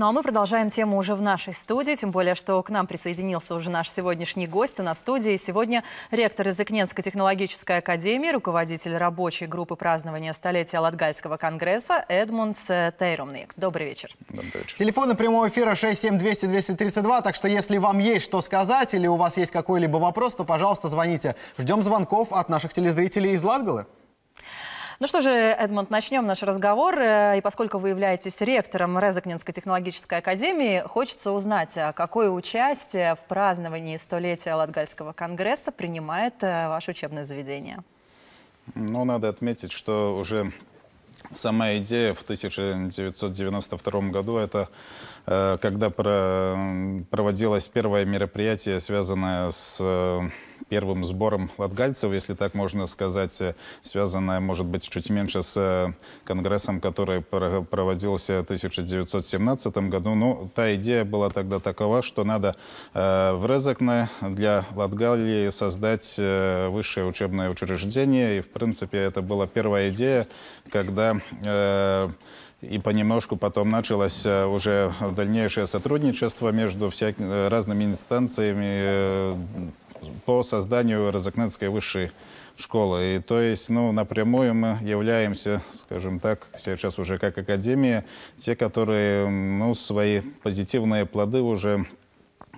Ну а мы продолжаем тему уже в нашей студии, тем более, что к нам присоединился уже наш сегодняшний гость. У нас в студии сегодня ректор из Икненской технологической академии, руководитель рабочей группы празднования столетия Латгальского конгресса Эдмундс Тейрумникс. Добрый вечер. Добрый вечер. Телефоны прямого эфира 67200-232, так что если вам есть что сказать или у вас есть какой-либо вопрос, то, пожалуйста, звоните. Ждем звонков от наших телезрителей из Латгалы. Ну что же, Эдмонд, начнем наш разговор. Э, и поскольку вы являетесь ректором Резакненской технологической академии, хочется узнать, а какое участие в праздновании столетия Латгальского конгресса принимает э, ваше учебное заведение? Ну, надо отметить, что уже Сама идея в 1992 году, это э, когда проводилось первое мероприятие, связанное с первым сбором латгальцев, если так можно сказать, э, связанная, может быть, чуть меньше с э, конгрессом, который проводился в 1917 году. Но ну, та идея была тогда такова, что надо э, в Резекне для Латгалии создать э, высшее учебное учреждение. И, в принципе, это была первая идея, когда... и понемножку потом началось уже дальнейшее сотрудничество между всякими разными инстанциями по созданию Розакнетской высшей школы. И то есть, ну, напрямую мы являемся, скажем так, сейчас уже как академия, те, которые, ну, свои позитивные плоды уже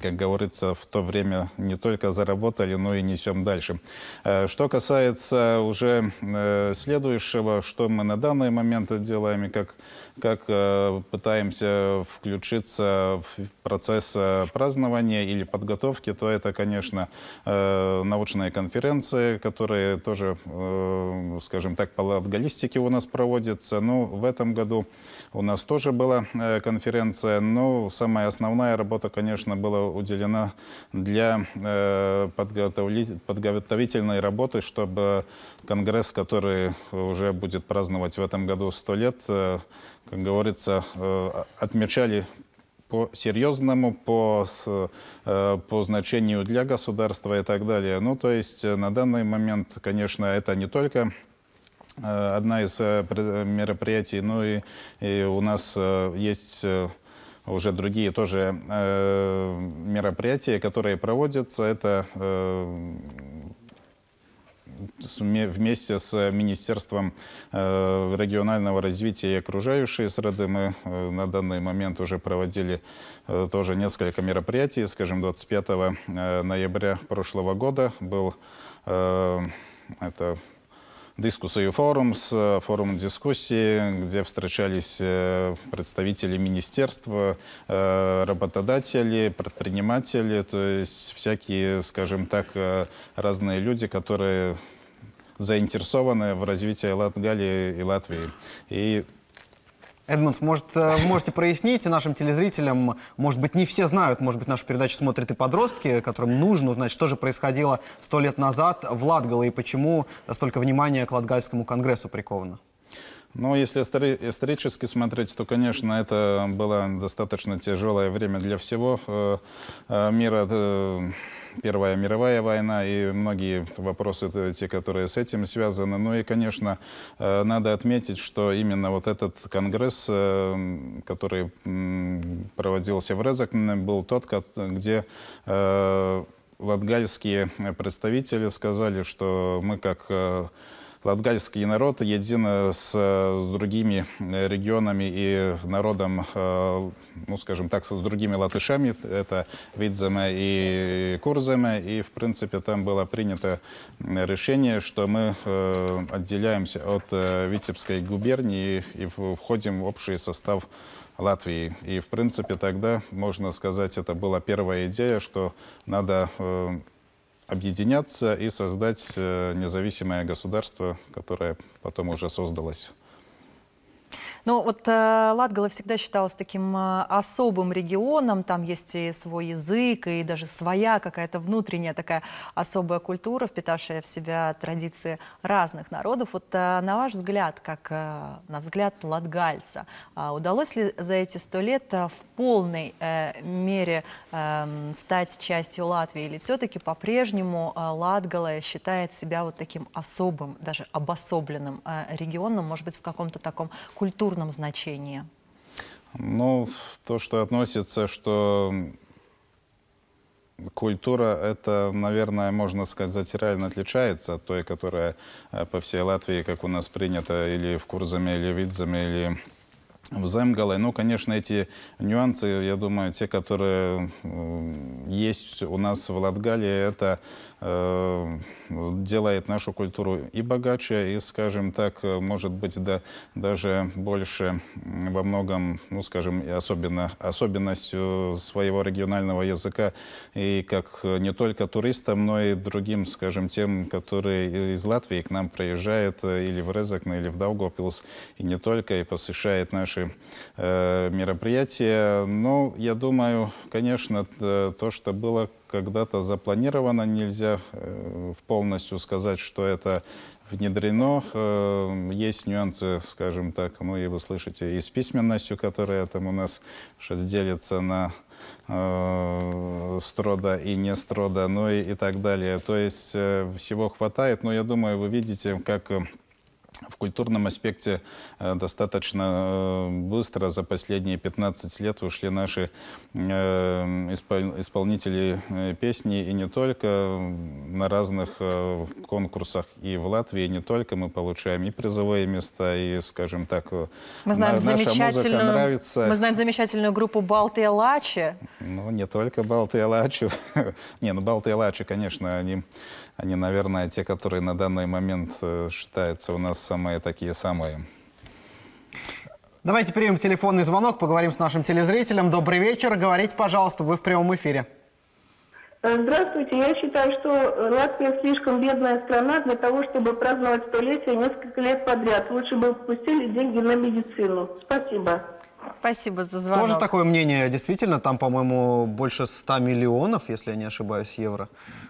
как говорится, в то время не только заработали, но и несем дальше. Э, что касается уже э, следующего, что мы на данный момент делаем и как, как э, пытаемся включиться в процесс празднования или подготовки, то это, конечно, научные конференции, которые тоже, скажем так, по латгалистике у нас проводятся. Но ну, в этом году у нас тоже была конференция, но самая основная работа, конечно, была уделена для э, подготовительной работы, чтобы Конгресс, который уже будет праздновать в этом году 100 лет, э, как говорится, э, отмечали по серьезному, по, по значению для государства и так далее. Ну, то есть на данный момент, конечно, это не только одна из мероприятий, но и, и у нас есть уже другие тоже э, мероприятия, которые проводятся. Это э, вместе с Министерством э, регионального развития и окружающей среды мы э, на данный момент уже проводили э, тоже несколько мероприятий. Скажем, 25 ноября прошлого года был это дискуссию форум, э, форум дискуссии, где встречались э, представители министерства, э, работодатели, предприниматели, то есть всякие, скажем так, разные люди, которые заинтересованы в развитии Латгалии и Латвии. И Эдмонс, может, э, можете прояснить нашим телезрителям, может быть, не все знают, может быть, нашу передачу смотрят и подростки, которым нужно узнать, что же происходило сто лет назад в Латгале, и почему столько внимания к Латгальскому конгрессу приковано? Ну, если исторически смотреть, то, конечно, это было достаточно тяжелое время для всего э, э, мира. Э, Первая мировая война и многие вопросы, те, которые с этим связаны. Ну и, конечно, надо отметить, что именно вот этот конгресс, который проводился в Резакне, был тот, где латгальские представители сказали, что мы как Латгальский народ едино с, с другими э, регионами и народом, э, ну, скажем так, с другими латышами. Это Видземе и Курземе. И, в принципе, там было принято э, решение, что мы отделяемся от Витебской губернии и входим в общий состав Латвии. И, в принципе, тогда, можно сказать, это была первая идея, что надо объединяться и создать э, независимое государство, которое потом уже создалось но вот э, Латгала всегда считалась таким э, особым регионом, там есть и свой язык, и даже своя какая-то внутренняя такая особая культура, впитавшая в себя традиции разных народов. Вот э, на ваш взгляд, как на взгляд латгальца, удалось ли за эти сто лет в полной мере эм, стать частью Латвии, или все-таки по-прежнему Латгала считает себя вот таким особым, даже обособленным регионом, может быть, в каком-то таком культурном культурном значении? Ну, то, что относится, что культура, это, наверное, можно сказать, реально отличается от той, которая э, по всей Латвии, как у нас принято, или в Курзаме, или в Видзаме, или в Галай. Ну, конечно, эти нюансы, я думаю, те, которые э, есть у нас в Латгалии, это э, делает нашу культуру и богаче, и, скажем так, может быть, да, даже больше во многом, ну, скажем, и особенно, особенностью своего регионального языка, и как не только туристам, но и другим, скажем, тем, которые из Латвии к нам приезжают, э, или в Резакне, или в Даугопилс, и не только, и посещает наши наши э, мероприятия. Но я думаю, конечно, то, что было когда-то запланировано, нельзя э, полностью сказать, что это внедрено. Э, есть нюансы, скажем так, ну и вы слышите, и с письменностью, которая там у нас сейчас делится на э, строда и не строда, ну и, и так далее. То есть э, всего хватает, но я думаю, вы видите, как э, в культурном аспекте э, достаточно э, быстро за последние 15 лет ушли наши э, исполнители песни и не только на разных конкурсах и в Латвии, и не только мы получаем и призовые места, и, скажем так, мы знаем на, наша музыка нравится. Мы знаем замечательную группу Балты и Лачи. Ну, не только Балты и Лачи. не, ну Балты и Лачи, конечно, они они, наверное, те, которые на данный момент э, считаются у нас самые такие самые. Давайте примем телефонный звонок, поговорим с нашим телезрителем. Добрый вечер. Говорите, пожалуйста, вы в прямом эфире. Э, здравствуйте. Я считаю, что Латвия слишком бедная страна для того, чтобы праздновать столетие несколько лет подряд. Лучше бы впустили деньги на медицину. Спасибо. Спасибо за звонок. Тоже такое мнение. Действительно, там, по-моему, больше 100 миллионов, если я не ошибаюсь, евро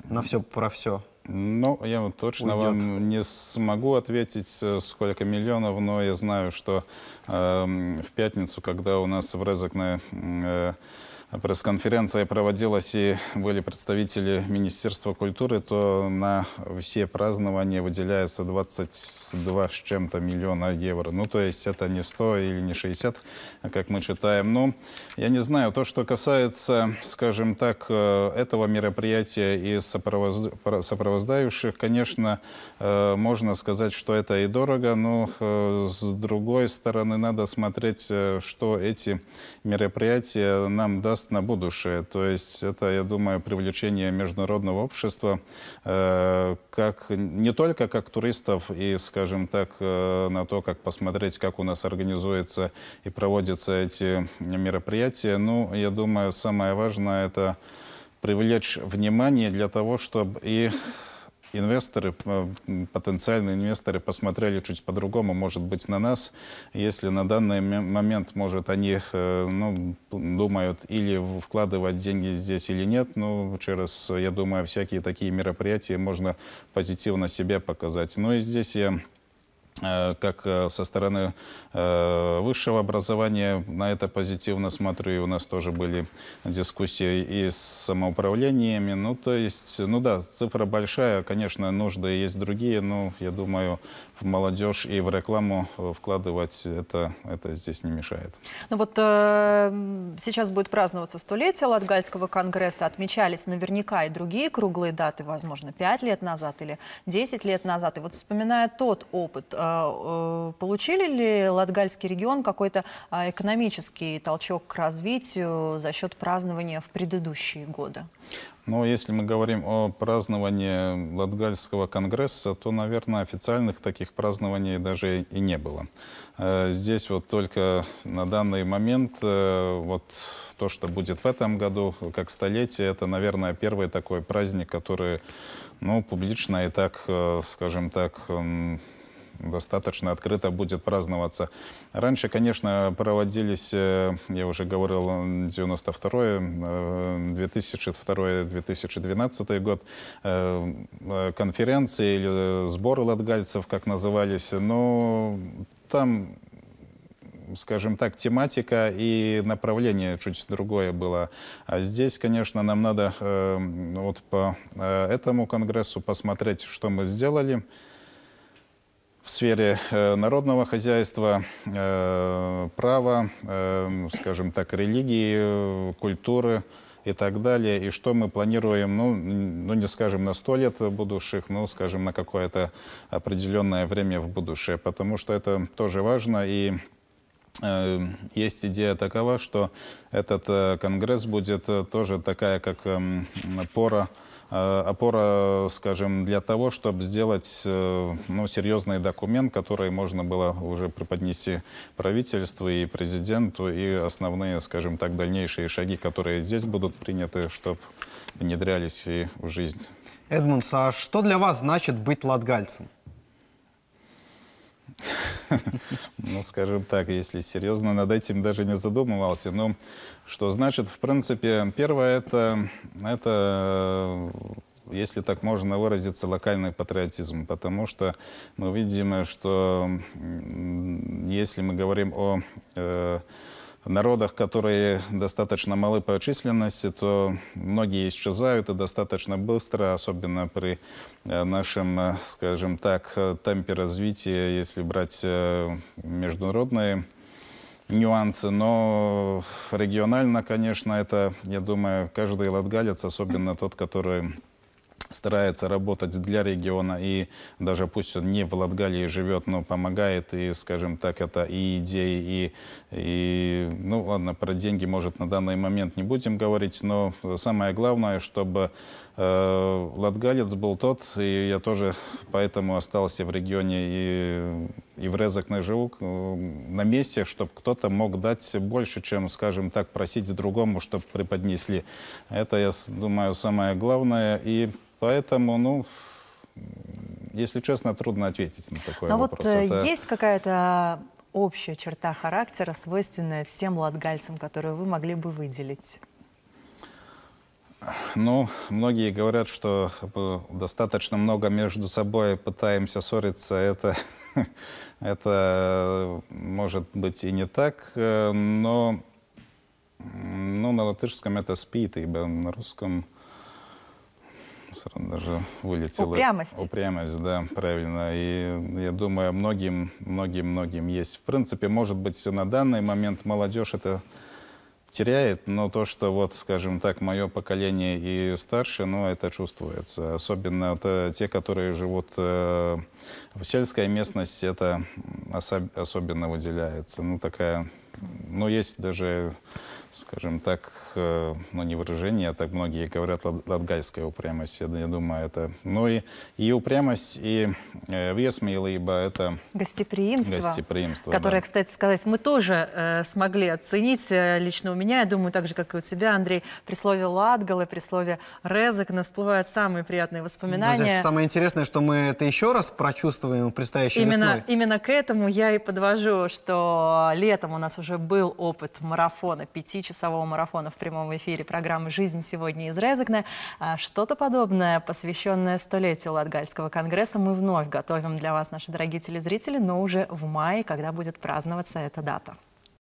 на все про все. Ну, я точно уйдет. вам не смогу ответить, э, сколько миллионов, но я знаю, что э, в пятницу, когда у нас в Резокне... Э, пресс-конференция проводилась и были представители Министерства культуры, то на все празднования выделяется 22 с чем-то миллиона евро. Ну, то есть это не 100 или не 60, как мы читаем. Ну, я не знаю, то, что касается, скажем так, э, этого мероприятия и сопровождающих, конечно, э, можно сказать, что это и дорого, но э, с другой стороны надо смотреть, что эти мероприятия нам даст даст на будущее. То есть это, я думаю, привлечение международного общества э, как, не только как туристов и, скажем так, э, на то, как посмотреть, как у нас организуется и проводятся эти мероприятия. Ну, я думаю, самое важное – это привлечь внимание для того, чтобы и инвесторы, потенциальные инвесторы посмотрели чуть по-другому, может быть, на нас, если на данный момент, может, они э, ну, думают или вкладывать деньги здесь или нет, ну, через, я думаю, всякие такие мероприятия можно позитивно себя показать. Ну и здесь я Э, как э, со стороны э, высшего образования. На это позитивно смотрю, и у нас тоже были дискуссии и с самоуправлениями. Ну, то есть, ну да, цифра большая, конечно, нужды есть другие, но я думаю, в молодежь и в рекламу э, вкладывать это, это здесь не мешает. Ну вот э, сейчас будет праздноваться столетие Латгальского конгресса. Отмечались наверняка и другие круглые даты, возможно, 5 лет назад или 10 лет назад. И вот вспоминая тот опыт, э, э, получили ли Латгальский регион какой-то э, экономический толчок к развитию за счет празднования в предыдущие годы? Но если мы говорим о праздновании Латгальского конгресса, то, наверное, официальных таких празднований даже и не было. Э, здесь вот только на данный момент э, вот то, что будет в этом году, как столетие, это, наверное, первый такой праздник, который, ну, публично и так, э, скажем так, достаточно открыто будет праздноваться. Раньше, конечно, проводились, э, я уже говорил, 92 2002 2012 год, э, э, конференции или сборы латгальцев, как назывались, но там скажем так, тематика и направление чуть другое было. А здесь, конечно, нам надо э, вот по этому конгрессу посмотреть, что мы сделали в сфере э, народного хозяйства, э, права, э, скажем так, религии, культуры и так далее. И что мы планируем, ну, ну не скажем на сто лет будущих, но, скажем, на какое-то определенное время в будущее, потому что это тоже важно. И э, есть идея такова, что этот э, конгресс будет тоже такая, как э, пора, Э, опора, скажем, для того, чтобы сделать э, ну, серьезный документ, который можно было уже преподнести правительству и президенту, и основные, скажем так, дальнейшие шаги, которые здесь будут приняты, чтобы внедрялись и в жизнь. Эдмундс, а что для вас значит быть латгальцем? Ну, скажем так, если серьезно, над этим даже не задумывался. Но что значит, в принципе, первое это, это если так можно выразиться, локальный патриотизм, потому что мы видим, что если мы говорим о э, народах, которые достаточно малы по численности, то многие исчезают и достаточно быстро, особенно при э, нашем, э, скажем так, э, темпе развития, если брать международные нюансы, но регионально, конечно, это, я думаю, каждый латгалец, особенно тот, который старается работать для региона, и даже пусть он не в Латгалии живет, но помогает, и, скажем так, это и идеи, и, и, ну ладно, про деньги, может, на данный момент не будем говорить, но самое главное, чтобы Э, Латгалец был тот, и я тоже поэтому остался в регионе и, и в Резокной живу э, на месте, чтобы кто-то мог дать больше, чем, скажем так, просить другому, чтобы преподнесли. Это, я думаю, самое главное. И поэтому, ну, если честно, трудно ответить на такой Но вопрос. вот э, Это... есть какая-то общая черта характера, свойственная всем латгальцам, которую вы могли бы выделить? Ну, многие говорят, что э, достаточно много между собой пытаемся ссориться. Это, это э, может быть и не так, э, но ну, на латышском это спит, ибо на русском даже вылетела. Упрямость. Упрямость, да, правильно. И я думаю, многим, многим, многим есть. В принципе, может быть, на данный момент молодежь это теряет, но то, что вот, скажем так, мое поколение и старше, ну, это чувствуется. Особенно это те, которые живут э, в сельской местности, это особ особенно выделяется. Ну, такая, ну, есть даже скажем так, э, ну не выражение, а так многие говорят латгальская упрямость, я, я думаю, это. Ну и, и упрямость, и э, весмейлы, ибо это... Гостеприимство. Гостеприимство, Которое, да. кстати сказать, мы тоже э, смогли оценить, э, лично у меня, я думаю, так же, как и у тебя, Андрей, при слове Латгала, при слове Резок нас всплывают самые приятные ну, воспоминания. здесь самое интересное, что мы это еще раз прочувствуем в предстоящей именно, весной. Именно к этому я и подвожу, что летом у нас уже был опыт марафона пяти шестичасового марафона в прямом эфире программы «Жизнь сегодня» из Резекне. А, что-то подобное, посвященное столетию Латгальского конгресса, мы вновь готовим для вас, наши дорогие телезрители, но уже в мае, когда будет праздноваться эта дата.